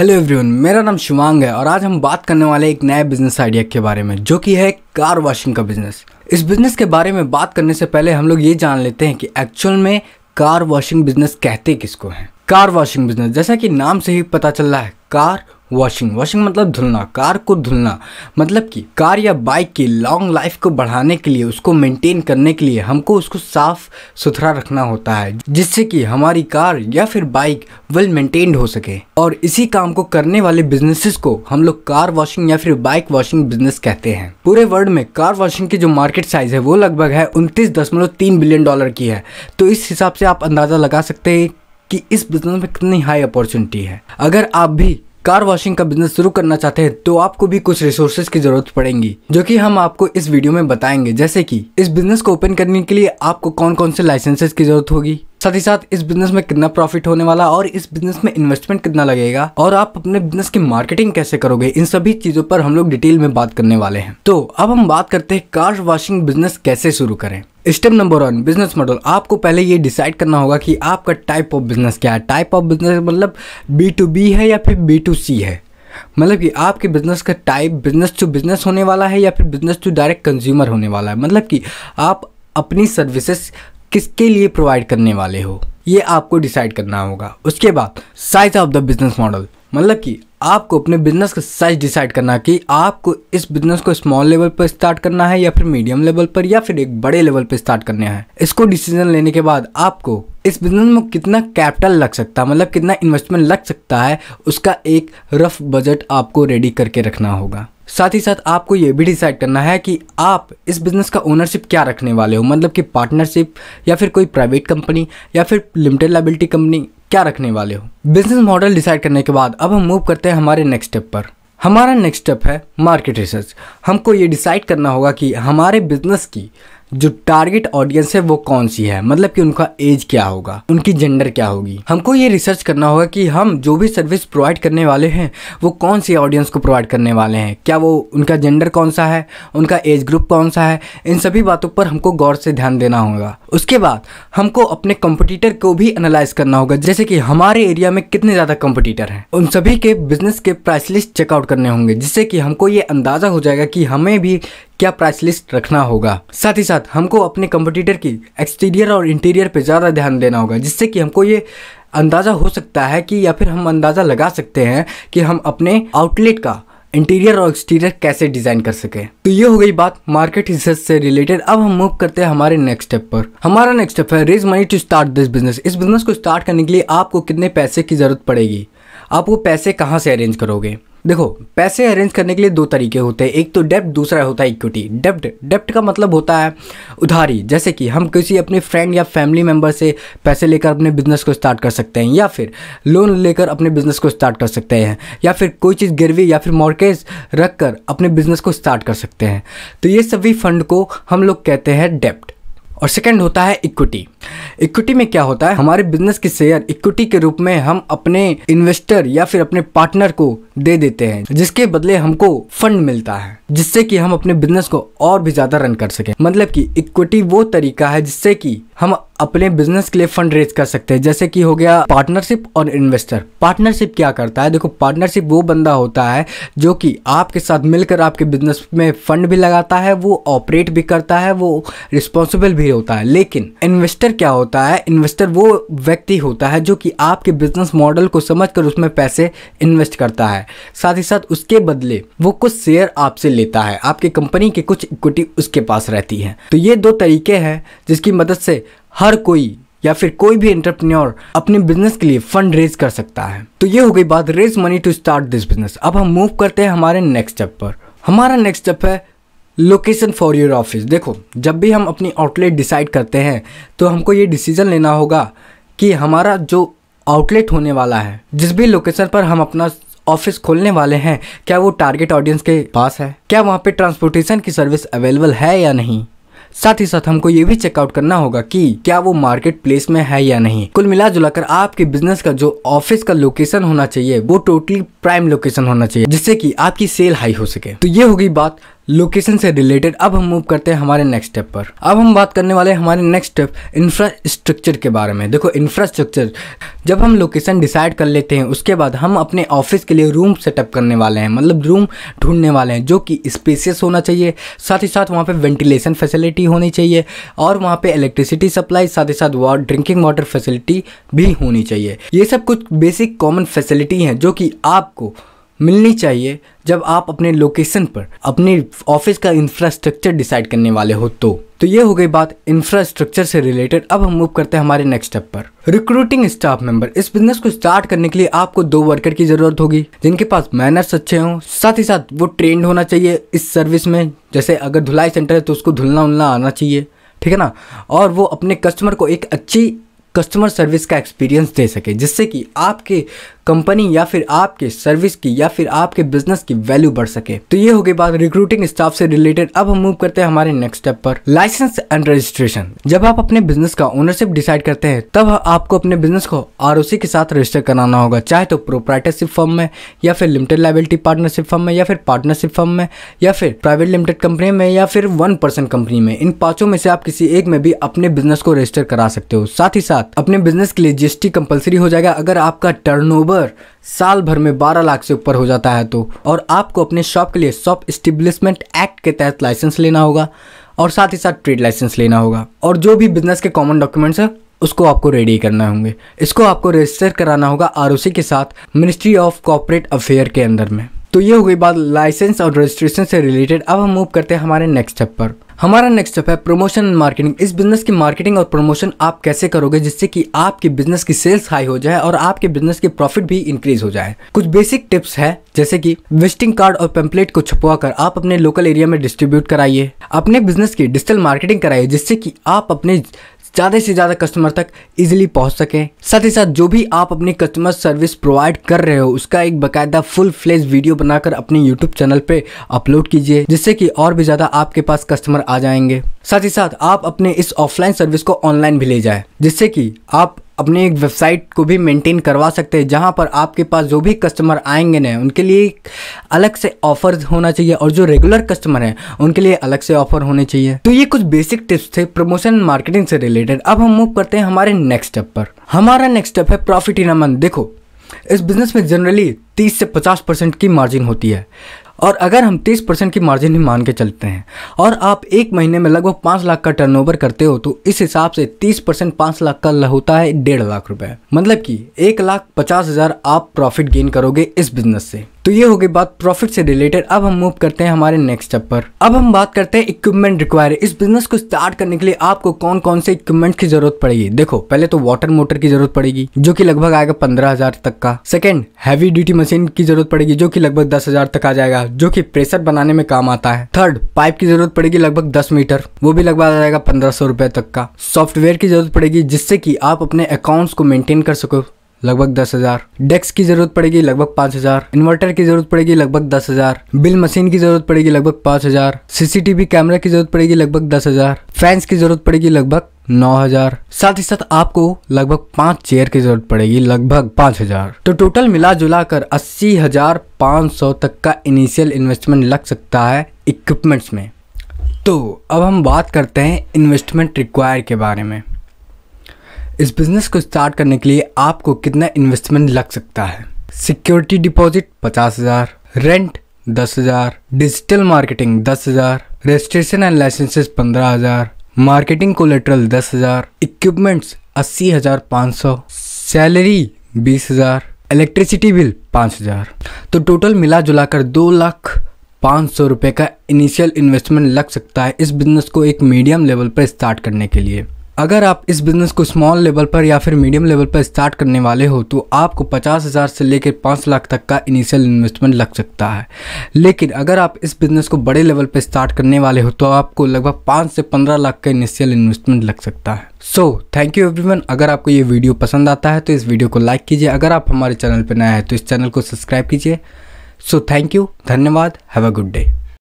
hello everyone मेरा नाम शिवांग है और आज हम बात करने वाले एक नए बिजनेस आइडिया के बारे में जो कि है कार वॉशिंग का बिजनेस इस बिजनेस के बारे में बात करने से पहले हम लोग ये जान लेते हैं कि एक्चुअल में कार वॉशिंग बिजनेस कहते किसको है कार वॉशिंग बिजनेस जैसा कि नाम से ही पता चल रहा है कार वॉशिंग वॉशिंग मतलब धुलना कार को धुलना मतलब कि कार या बाइक की लॉन्ग लाइफ को बढ़ाने के लिए उसको मेंटेन करने के लिए हमको उसको साफ सुथरा रखना होता है जिससे कि हमारी कार या फिर बाइक वेल मेंटेन्ड हो सके और इसी काम को करने वाले बिजनेसेस को हम लोग कार वॉशिंग या फिर बाइक वॉशिंग बिजनेस कहते हैं पूरे वर्ल्ड में कार वॉशिंग की जो मार्केट साइज है वो लगभग है उनतीस बिलियन डॉलर की है तो इस हिसाब से आप अंदाज़ा लगा सकते हैं कि इस बिजनेस में कितनी हाई अपॉर्चुनिटी है अगर आप भी कार वॉशिंग का बिजनेस शुरू करना चाहते हैं तो आपको भी कुछ रिसोर्सेज की जरूरत पड़ेगी जो कि हम आपको इस वीडियो में बताएंगे जैसे कि इस बिजनेस को ओपन करने के लिए आपको कौन कौन से लाइसेंसेज की जरूरत होगी साथ ही साथ इस बिजनेस में कितना प्रॉफिट होने वाला और इस बिजनेस में इन्वेस्टमेंट कितना लगेगा और आप अपने बिजनेस की मार्केटिंग कैसे करोगे इन सभी चीजों पर हम लोग डिटेल में बात करने वाले हैं तो अब हम बात करते हैं कार वॉशिंग बिजनेस कैसे शुरू करें step number one business model आपको पहले ये डिसाइड करना होगा कि आपका टाइप ऑफ बिजनेस क्या है टाइप ऑफ बिजनेस मतलब बी टू बी है या फिर बी टू सी है मतलब कि आपके बिजनेस का टाइप बिजनेस टू बिजनेस होने वाला है या फिर बिजनेस टू डायरेक्ट कंज्यूमर होने वाला है मतलब कि आप अपनी सर्विसेज किसके लिए प्रोवाइड करने वाले हो ये आपको डिसाइड करना होगा उसके बाद size of the business model मतलब कि आपको अपने बिजनेस का साइज डिसाइड करना कि आपको इस बिजनेस को स्मॉल लेवल पर स्टार्ट करना है या फिर मीडियम लेवल पर या फिर एक बड़े लेवल पर स्टार्ट करना है इसको डिसीजन लेने के बाद आपको इस बिज़नेस में कितना कैपिटल लग सकता है मतलब कितना इन्वेस्टमेंट लग सकता है उसका एक रफ बजट आपको रेडी करके रखना होगा साथ ही साथ आपको ये भी डिसाइड करना है कि आप इस बिज़नेस का ओनरशिप क्या रखने वाले हो मतलब कि पार्टनरशिप या फिर कोई प्राइवेट कंपनी या फिर लिमिटेड लाइबिलिटी कंपनी क्या रखने वाले हो बिजनेस मॉडल डिसाइड करने के बाद अब हम मूव करते हैं हमारे नेक्स्ट स्टेप पर हमारा नेक्स्ट स्टेप है मार्केट रिसर्च हमको ये डिसाइड करना होगा कि हमारे बिजनेस की जो टारगेट ऑडियंस है वो कौन सी है मतलब कि उनका एज क्या होगा उनकी जेंडर क्या होगी हमको ये रिसर्च करना होगा कि हम जो भी सर्विस प्रोवाइड करने वाले हैं वो कौन सी ऑडियंस को प्रोवाइड करने वाले हैं क्या वो उनका जेंडर कौन सा है उनका एज ग्रुप कौन सा है इन सभी बातों पर हमको गौर से ध्यान देना होगा उसके बाद हमको अपने कंपटीटर को भी एनालाइज करना होगा जैसे कि हमारे एरिया में कितने ज़्यादा कंपटीटर हैं उन सभी के बिजनेस के प्राइस लिस्ट चेकआउट करने होंगे जिससे कि हमको ये अंदाज़ा हो जाएगा कि हमें भी क्या प्राइस लिस्ट रखना होगा साथ ही साथ साथ हमको अपने कंपटीटर की एक्सटीरियर और इंटीरियर पे ज़्यादा ध्यान देना होगा जिससे कि हमको ये अंदाज़ा हो सकता है कि या फिर हम अंदाज़ा लगा सकते हैं कि हम अपने आउटलेट का इंटीरियर और एक्सटीरियर कैसे डिजाइन कर सके तो ये हो गई बात मार्केट रिसर्च से रिलेटेड अब हम मूव करते हैं हमारे नेक्स्ट स्टेप पर हमारा नेक्स्ट स्टेप है raise money to start this business इस बिजनेस को स्टार्ट करने के लिए आपको कितने पैसे की जरूरत पड़ेगी आप वो पैसे कहाँ से अरेंज करोगे देखो पैसे अरेंज करने के लिए दो तरीके होते हैं एक तो डेप्ट दूसरा होता है इक्विटी डेप्ट डेप्ट का मतलब होता है उधारी जैसे कि हम किसी अपने फ्रेंड या फैमिली मेम्बर से पैसे लेकर अपने बिजनेस को स्टार्ट कर सकते हैं या फिर लोन लेकर अपने बिजनेस को स्टार्ट कर सकते हैं या फिर कोई चीज़ गिरवी या फिर मॉर्केज रख कर अपने बिजनेस को स्टार्ट कर सकते हैं तो ये सभी फंड को हम लोग कहते हैं डेप्ट और सेकेंड होता है इक्विटी इक्विटी में क्या होता है हमारे बिजनेस के शेयर इक्विटी के रूप में हम अपने इन्वेस्टर या फिर अपने पार्टनर को दे देते हैं जिसके बदले हमको फंड मिलता है जिससे कि हम अपने बिजनेस को और भी ज्यादा रन कर सके मतलब कि इक्विटी वो तरीका है जिससे कि हम अपने बिजनेस के लिए फंड रेज कर सकते हैं जैसे कि हो गया पार्टनरशिप और इन्वेस्टर पार्टनरशिप क्या करता है देखो पार्टनरशिप वो बंदा होता है जो कि आपके साथ मिलकर आपके बिजनेस में फंड भी लगाता है वो ऑपरेट भी करता है वो रिस्पॉन्सिबल भी होता है लेकिन इन्वेस्टर इन्वेस्टर क्या होता है इन्वेस्टर वो व्यक्ति होता है जो कि आपके बिजनेस मॉडल को समझकर उसमें पैसे इन्वेस्ट करता है साथ ही साथ उसके बदले वो कुछ शेयर आपसे लेता है आपके कंपनी की कुछ इक्विटी उसके पास रहती है तो ये दो तरीके हैं जिसकी मदद से हर कोई या फिर कोई भी एंटरप्रेन्योर अपने बिजनेस के लिए फंड रेज कर सकता है तो ये हो गई बात raise money to start this business अब हम मूव करते हैं हमारे नेक्स्ट स्टेप पर हमारा नेक्स्ट स्टेप है लोकेशन फॉर योर ऑफिस देखो जब भी हम अपनी आउटलेट डिसाइड करते हैं तो हमको ये डिसीज़न लेना होगा कि हमारा जो आउटलेट होने वाला है जिस भी लोकेशन पर हम अपना ऑफिस खोलने वाले हैं क्या वो टारगेट ऑडियंस के पास है क्या वहाँ पे ट्रांसपोर्टेशन की सर्विस अवेलेबल है या नहीं साथ ही साथ हमको ये भी चेकआउट करना होगा कि क्या वो मार्केट प्लेस में है या नहीं कुल मिला जुला कर आपके बिजनेस का जो ऑफिस का लोकेशन होना चाहिए वो टोटली प्राइम लोकेशन होना चाहिए जिससे कि आपकी सेल हाई हो सके तो ये होगी बात लोकेशन से रिलेटेड अब हम मूव करते हैं हमारे नेक्स्ट स्टेप पर अब हम बात करने वाले हमारे नेक्स्ट स्टेप इंफ्रास्ट्रक्चर के बारे में देखो इंफ्रास्ट्रक्चर जब हम लोकेशन डिसाइड कर लेते हैं उसके बाद हम अपने ऑफिस के लिए रूम सेटअप करने वाले हैं मतलब रूम ढूंढने वाले हैं जो कि स्पेसियस होना चाहिए साथ ही साथ वहाँ पर वेंटिलेशन फैसिलिटी होनी चाहिए और वहाँ पर इलेक्ट्रिसिटी सप्लाई साथ ही साथ ड्रिंकिंग वाटर फैसिलिटी भी होनी चाहिए ये सब कुछ बेसिक कॉमन फैसिलिटी हैं जो कि आपको मिलनी चाहिए जब आप अपने लोकेशन पर अपने ऑफिस का इंफ्रास्ट्रक्चर डिसाइड करने वाले हो तो तो ये हो गई बात इंफ्रास्ट्रक्चर से रिलेटेड अब हम मूव करते हैं हमारे नेक्स्ट स्टेप पर रिक्रूटिंग स्टाफ मेंबर इस बिजनेस को स्टार्ट करने के लिए आपको दो वर्कर की जरूरत होगी जिनके पास मैनर्स अच्छे हों साथ ही साथ वो ट्रेंड होना चाहिए इस सर्विस में जैसे अगर धुलाई सेंटर है तो उसको धुलना उलना आना चाहिए ठीक है ना और वो अपने कस्टमर को एक अच्छी कस्टमर सर्विस का एक्सपीरियंस दे सके जिससे कि आपके कंपनी या फिर आपके सर्विस की या फिर आपके बिजनेस की वैल्यू बढ़ सके तो ये हो गई बात रिक्रूटिंग स्टाफ से रिलेटेड अब हम मूव करते हैं हमारे नेक्स्ट स्टेप पर लाइसेंस एंड रजिस्ट्रेशन जब आप अपने बिजनेस का ओनरशिप डिसाइड करते हैं तब आपको अपने बिजनेस को आर के साथ रजिस्टर कराना होगा चाहे तो प्रोपराइटरशिप फर्म में या फिर लिमिटेड लाइबिलिटी पार्टनरशिप फर्म में या फिर पार्टनरशिप फर्म में या फिर प्राइवेट लिमिटेड कंपनी में या फिर वन पर्सन कंपनी में इन पांचों में से आप किसी एक में भी अपने बिजनेस को रजिस्टर करा सकते हो साथ ही साथ लाख अपने बिजनेस के लिए जीएसटी कंपलसरी हो जाएगा अगर आपका टर्नओवर साल भर में 12 लाख से ऊपर हो जाता है तो और आपको अपने शॉप के लिए शॉप स्टेब्लिशमेंट एक्ट के तहत लाइसेंस लेना होगा और साथ ही साथ ट्रेड लाइसेंस लेना होगा और जो भी बिजनेस के कॉमन डॉक्यूमेंट्स हैं उसको आपको रेडी करना होंगे इसको आपको रजिस्टर कराना होगा आर के साथ मिनिस्ट्री ऑफ कॉपरेट अफेयर के अंदर में तो ये हो गई बात लाइसेंस और रजिस्ट्रेशन से रिलेटेड अब हम मूव करते हैं हमारे नेक्स्ट स्टेप पर हमारा नेक्स्ट स्टेप है प्रमोशन एंड मार्केटिंग इस बिजनेस की मार्केटिंग और प्रमोशन आप कैसे करोगे जिससे कि आपके बिजनेस की सेल्स हाई हो जाए और आपके बिजनेस की प्रॉफिट भी इंक्रीज हो जाए कुछ बेसिक टिप्स है जैसे कि विजिटिंग कार्ड और पेम्पलेट को छपवा कर आप अपने लोकल एरिया में डिस्ट्रीब्यूट कराइए अपने बिजनेस की डिजिटल मार्केटिंग कराइए जिससे कि आप अपने ज़्यादा से ज़्यादा कस्टमर तक इजीली पहुंच सकें साथ ही साथ जो भी आप अपनी कस्टमर सर्विस प्रोवाइड कर रहे हो उसका एक बकायदा फुल फ्लेज वीडियो बनाकर अपने यूट्यूब चैनल पे अपलोड कीजिए जिससे कि और भी ज़्यादा आपके पास कस्टमर आ जाएंगे साथ ही साथ आप अपने इस ऑफलाइन सर्विस को ऑनलाइन भी ले जाए जिससे कि आप अपने एक वेबसाइट को भी मेंटेन करवा सकते हैं जहां पर आपके पास जो भी कस्टमर आएंगे ना उनके लिए अलग से ऑफर होना चाहिए और जो रेगुलर कस्टमर हैं उनके लिए अलग से ऑफर होने चाहिए तो ये कुछ बेसिक टिप्स थे प्रमोशन मार्केटिंग से रिलेटेड अब हम मूव करते हैं हमारे नेक्स्ट स्टेप पर हमारा नेक्स्ट स्टेप है प्रॉफिट इन अ मंथ देखो इस बिजनेस में जनरली 30 से 50 परसेंट की मार्जिन होती है और अगर हम 30 परसेंट की मार्जिन ही मान के चलते हैं और आप एक महीने में लगभग पाँच लाख का टर्नओवर करते हो तो इस हिसाब से 30 परसेंट पाँच लाख का होता है डेढ़ लाख रुपए मतलब कि एक लाख पचास हज़ार आप प्रॉफिट गेन करोगे इस बिजनेस से तो ये हो गई बात प्रॉफिट से रिलेटेड अब हम मूव करते हैं हमारे नेक्स्ट स्टेप पर अब हम बात करते हैं इक्विपमेंट रिक्वायर इस बिजनेस को स्टार्ट करने के लिए आपको कौन कौन से इक्विपमेंट की जरूरत पड़ेगी देखो पहले तो वाटर मोटर की जरूरत पड़ेगी जो कि लगभग आएगा पंद्रह हजार तक का सेकेंड हैवी ड्यूटी मशीन की जरूरत पड़ेगी जो कि लगभग दस हजार तक आ जाएगा जो कि प्रेशर बनाने में काम आता है थर्ड पाइप की जरूरत पड़ेगी लगभग दस मीटर वो भी लगभग आ जाएगा पंद्रह सौ रुपए तक का सॉफ्टवेयर की जरूरत पड़ेगी जिससे कि आप अपने अकाउंट्स को मेंटेन कर सको लगभग दस हजार डेस्क की जरूरत पड़ेगी लगभग पांच हजार इन्वर्टर की जरूरत पड़ेगी लगभग दस हजार बिल मशीन की जरूरत पड़ेगी लगभग पांच हजार सीसीटीवी कैमरा की जरूरत पड़ेगी लगभग दस हजार फैंस की जरूरत पड़ेगी लगभग नौ हजार साथ ही साथ आपको लगभग पाँच चेयर की जरूरत पड़ेगी लगभग पाँच हजार तो टोटल मिला जुला कर अस्सी हजार पाँच सौ तक का इनिशियल इन्वेस्टमेंट लग सकता है इक्विपमेंट्स में तो अब हम बात करते हैं इन्वेस्टमेंट रिक्वायर के बारे में इस बिज़नेस को स्टार्ट करने के लिए आपको कितना इन्वेस्टमेंट लग सकता है सिक्योरिटी डिपॉजिट पचास हज़ार रेंट दस हज़ार डिजिटल मार्केटिंग दस हज़ार रजिस्ट्रेशन एंड लाइसेंसेस पंद्रह हज़ार मार्केटिंग कोलेट्रल दस हज़ार इक्विपमेंट्स अस्सी हज़ार पाँच सौ सैलरी बीस हज़ार इलेक्ट्रिसिटी बिल पाँच हज़ार तो टोटल मिला जुला कर दो लाख पाँच सौ रुपये का इनिशियल इन्वेस्टमेंट लग सकता है इस बिज़नेस को एक मीडियम लेवल पर स्टार्ट करने के लिए अगर आप इस बिज़नेस को स्मॉल लेवल पर या फिर मीडियम लेवल पर स्टार्ट करने वाले हो तो आपको पचास हज़ार से लेकर पाँच लाख तक का इनिशियल इन्वेस्टमेंट लग सकता है लेकिन अगर आप इस बिज़नेस को बड़े लेवल पर स्टार्ट करने वाले हो तो आपको लगभग पाँच से पंद्रह लाख का इनिशियल इन्वेस्टमेंट लग सकता है सो थैंक यू एवरीवन अगर आपको ये वीडियो पसंद आता है तो इस वीडियो को लाइक कीजिए अगर आप हमारे चैनल पर नया है तो इस चैनल को सब्सक्राइब कीजिए सो थैंक यू धन्यवाद हैव अ गुड डे